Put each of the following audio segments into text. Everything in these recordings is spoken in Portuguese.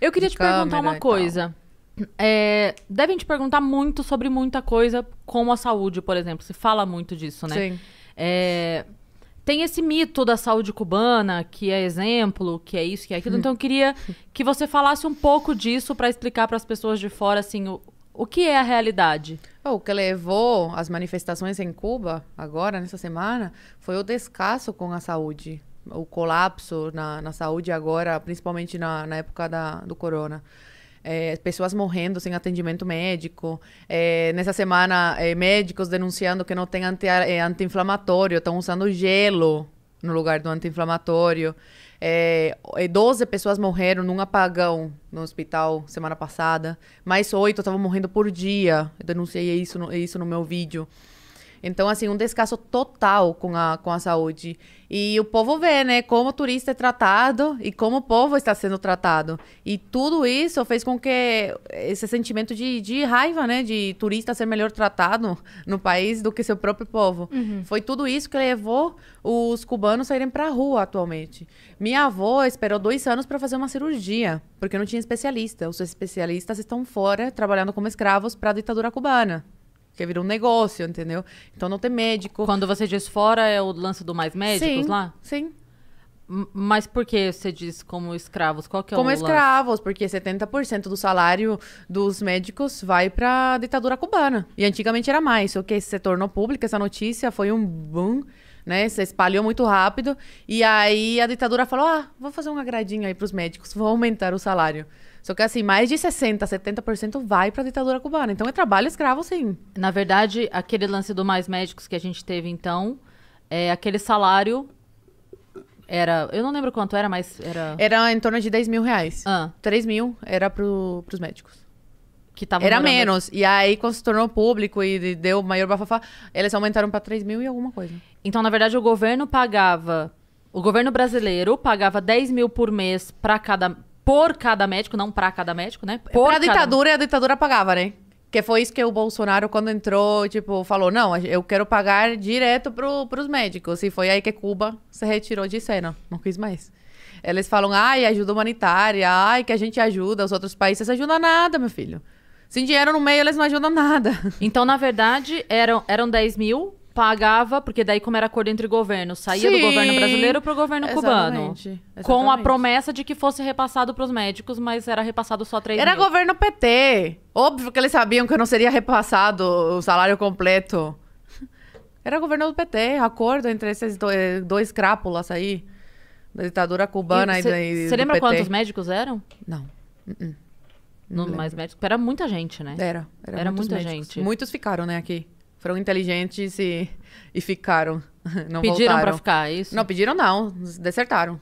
eu queria te perguntar uma coisa. É, devem te perguntar muito sobre muita coisa, como a saúde, por exemplo. Se fala muito disso, né? Sim. É, tem esse mito da saúde cubana, que é exemplo, que é isso, que é aquilo. Então, eu queria que você falasse um pouco disso para explicar para as pessoas de fora, assim, o, o que é a realidade? Oh, o que levou as manifestações em Cuba, agora, nessa semana, foi o descaso com a saúde o colapso na, na saúde agora, principalmente na, na época da, do corona. É, pessoas morrendo sem atendimento médico. É, nessa semana, é, médicos denunciando que não tem é, anti-inflamatório, anti estão usando gelo no lugar do anti-inflamatório. É, 12 é, pessoas morreram num apagão no hospital semana passada, mais 8 estavam morrendo por dia. Eu denunciei isso no, isso no meu vídeo. Então, assim, um descaso total com a, com a saúde. E o povo vê, né, como o turista é tratado e como o povo está sendo tratado. E tudo isso fez com que esse sentimento de, de raiva, né, de turista ser melhor tratado no país do que seu próprio povo. Uhum. Foi tudo isso que levou os cubanos a irem para a rua atualmente. Minha avó esperou dois anos para fazer uma cirurgia, porque não tinha especialista. Os especialistas estão fora trabalhando como escravos para a ditadura cubana. Porque virou um negócio, entendeu? Então não tem médico. Quando você diz fora, é o lance do mais médicos sim, lá? Sim. mas por que você diz como escravos? Qual que é como o Como escravos, porque 70% do salário dos médicos vai para ditadura cubana. E antigamente era mais, o que se tornou público. essa notícia foi um boom né? Se espalhou muito rápido. E aí a ditadura falou: ah, vou fazer um agradinho aí para os médicos, vou aumentar o salário. Só que assim, mais de 60, 70% vai para a ditadura cubana. Então é trabalho escravo, sim. Na verdade, aquele lance do mais médicos que a gente teve então, é aquele salário era, eu não lembro quanto era, mas era Era em torno de 10 mil reais. Ah. 3 mil era para os médicos que tava Era menos. E aí, quando se tornou público e deu maior bafafá, eles aumentaram para 3 mil e alguma coisa. Então, na verdade, o governo pagava. O governo brasileiro pagava 10 mil por mês para cada por cada médico, não para cada médico, né? Por pra cada... ditadura, a ditadura pagava, né? Que foi isso que o Bolsonaro, quando entrou, tipo, falou: não, eu quero pagar direto pro, pros médicos. E foi aí que Cuba se retirou de cena. Não quis mais. Eles falam: ai, ajuda humanitária, ai, que a gente ajuda. Os outros países ajudam nada, meu filho. Sem dinheiro no meio, eles não ajudam nada. Então, na verdade, eram, eram 10 mil pagava, porque daí como era acordo entre governos, saía Sim. do governo brasileiro para o governo cubano. Exatamente. Com a promessa de que fosse repassado para os médicos, mas era repassado só três Era mil. governo PT. Óbvio que eles sabiam que não seria repassado o salário completo. Era governo do PT, acordo entre esses eh, dois, crápulas aí, da ditadura cubana e, cê, e Você lembra quantos médicos eram? Não. Uh -uh. Não, não mais médicos. Era muita gente, né? Era. Era, era muita médicos. gente. Muitos ficaram, né, aqui foram inteligentes e, e ficaram. Não pediram voltaram. pra ficar, é isso? Não, pediram não. Desertaram.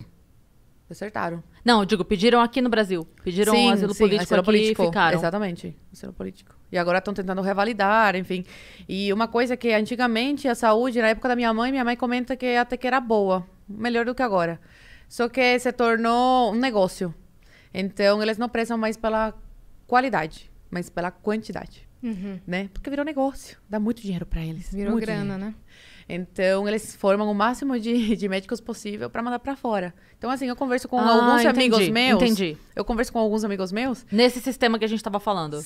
Desertaram. Não, eu digo, pediram aqui no Brasil. Pediram sim, um asilo sim, político asilo aqui político. e ficaram. Exatamente, asilo político. E agora estão tentando revalidar, enfim. E uma coisa que antigamente a saúde, na época da minha mãe, minha mãe comenta que até que era boa. Melhor do que agora. Só que se tornou um negócio. Então, eles não prestam mais pela qualidade, mas pela quantidade. Uhum. Né? Porque virou negócio, dá muito dinheiro para eles. Virou grana, dinheiro. né? Então, eles formam o máximo de, de médicos possível para mandar para fora. Então, assim, eu converso com ah, alguns entendi, amigos meus. Entendi. Eu converso com alguns amigos meus. Nesse sistema que a gente tava falando.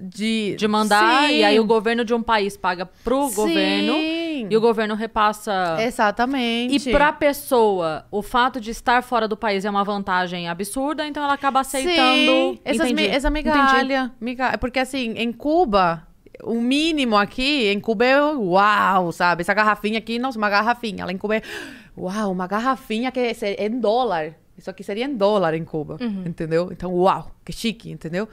De, de mandar, Sim. e aí o governo de um país paga pro Sim. governo Sim. E o governo repassa. Exatamente. E pra pessoa, o fato de estar fora do país é uma vantagem absurda, então ela acaba aceitando. Sim. Essas mi essa migalha, migalha. É porque assim, em Cuba, o mínimo aqui em Cuba é uau, sabe? Essa garrafinha aqui, nossa, uma garrafinha. Lá em Cuba é uau, uma garrafinha que é em dólar. Isso aqui seria em dólar em Cuba, uhum. entendeu? Então, uau, que chique, entendeu?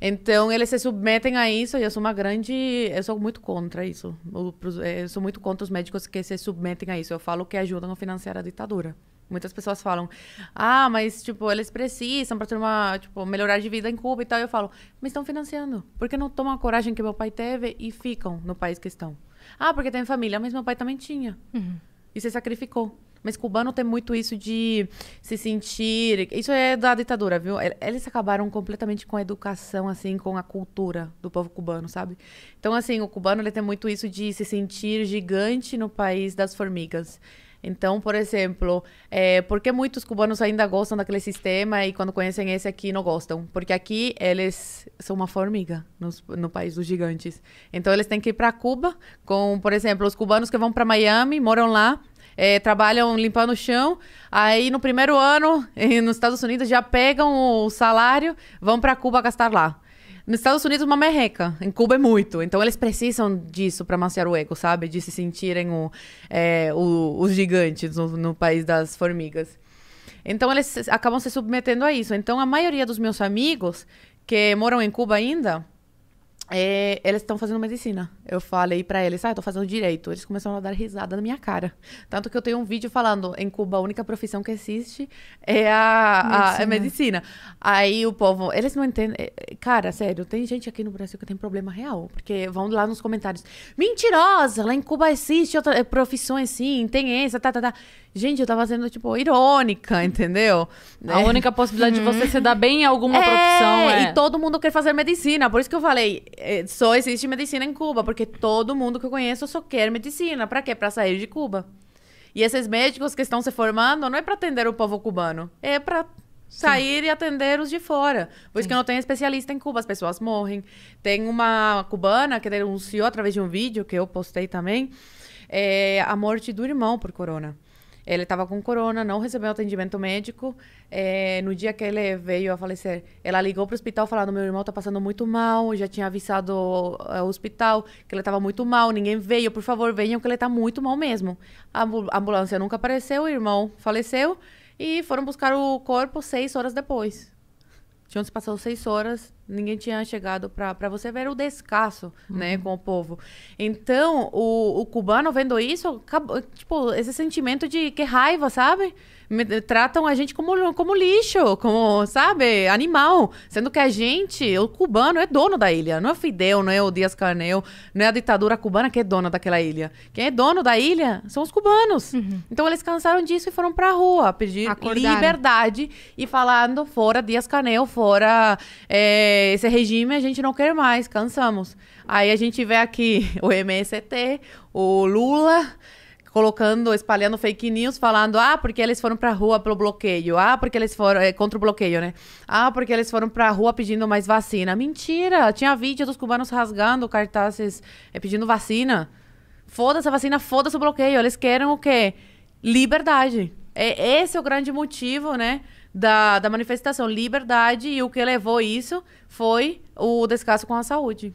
Então, eles se submetem a isso e eu sou uma grande... Eu sou muito contra isso. Eh, eu sou muito contra os médicos que se submetem a isso. Eu falo que ajudam a financiar a ditadura. Muitas pessoas falam, ah, mas, tipo, eles precisam para ter uma, tipo, melhorar de vida em Cuba e tal. Eu falo, mas estão financiando. Por que não tomam a coragem que meu pai teve e ficam no país que estão? Ah, porque tem família. Mas meu pai também tinha. Uhum. E se sacrificou. Mas cubano tem muito isso de se sentir. Isso é da ditadura, viu? É, eles acabaram completamente com a educação, assim, com a cultura do povo cubano, sabe? Então, assim, o cubano ele tem muito isso de se sentir gigante no país das formigas. Então, por exemplo, é, por que muitos cubanos ainda gostam daquele sistema e quando conhecem esse aqui não gostam? Porque aqui eles são uma formiga nos, no país dos gigantes. Então, eles têm que ir para Cuba, com, por exemplo, os cubanos que vão para Miami, moram lá, é, trabalham limpando o chão, aí no primeiro ano, eh, nos Estados Unidos, já pegam o salário, vão para Cuba gastar lá. Nos Estados Unidos, uma merreca. Em Cuba é muito. Então, eles precisam disso para maciar o ego, sabe? De se sentirem o, é, o, os gigantes no, no país das formigas. Então, eles acabam se submetendo a isso. Então, a maioria dos meus amigos que moram em Cuba ainda é, elas estão fazendo medicina. Eu falei para eles, ah, eu tô fazendo direito. Eles começaram a dar risada na minha cara. Tanto que eu tenho um vídeo falando, em Cuba a única profissão que existe é a é medicina. A, a medicina. Aí o povo, eles não entendem. Eh, eh, cara, sério, tem gente aqui no Brasil que tem problema real. Porque vão lá nos comentários, mentirosa, lá em Cuba existe outra eh, profissões sim, tem essa, tá, tá, tá. Gente, eu tava sendo, tipo, irônica, entendeu? A é. única possibilidade uhum. de você uhum. se dar bem em alguma é, profissão. É. E todo mundo quer fazer medicina. Por isso que eu falei, é, só existe medicina em Cuba, porque todo mundo que eu conheço só quer medicina. Para quê? Para sair de Cuba. E esses médicos que estão se formando não é para atender o povo cubano, é para sair Sim. e atender os de fora. Por isso que não tem especialista em Cuba, as pessoas morrem. Tem uma cubana que denunciou através de um vídeo que eu postei também é, a morte do irmão por corona. Ele estava com corona, não recebeu atendimento médico. É, no dia que ele veio a falecer, ela ligou para o hospital falando: meu irmão está passando muito mal, já tinha avisado é, o hospital que ele estava muito mal, ninguém veio, por favor, venham que ele está muito mal mesmo. A ambulância nunca apareceu, o irmão faleceu e foram buscar o corpo seis horas depois. Tinham se passado seis horas Ninguém tinha chegado para você ver o descasso, uhum. né, com o povo. Então, o, o cubano vendo isso, acabou, tipo, esse sentimento de que raiva, sabe? Me, tratam a gente como, como lixo, como, sabe, animal. Sendo que a gente, o cubano, é dono da ilha. Não é o Fidel, não é o Dias Canel, não é a ditadura cubana que é dona daquela ilha. Quem é dono da ilha são os cubanos. Uhum. Então, eles cansaram disso e foram pra rua pedir Acordaram. liberdade e falando fora Dias Canel, fora. É, é, esse regime a gente não quer mais, cansamos. Aí a gente vê aqui o MST, o Lula colocando, espalhando fake news, falando, ah, porque eles foram a rua pelo bloqueio, ah, porque eles foram, é, contra o bloqueio, né? Ah, porque eles foram a rua pedindo mais vacina. Mentira! Tinha vídeo dos cubanos rasgando cartazes é, pedindo vacina. Foda-se a vacina, foda-se o bloqueio. Eles querem o quê? Liberdade. É, esse é o grande motivo, né? da, da manifestação Liberdade e o que levou isso foi o descaso com a saúde.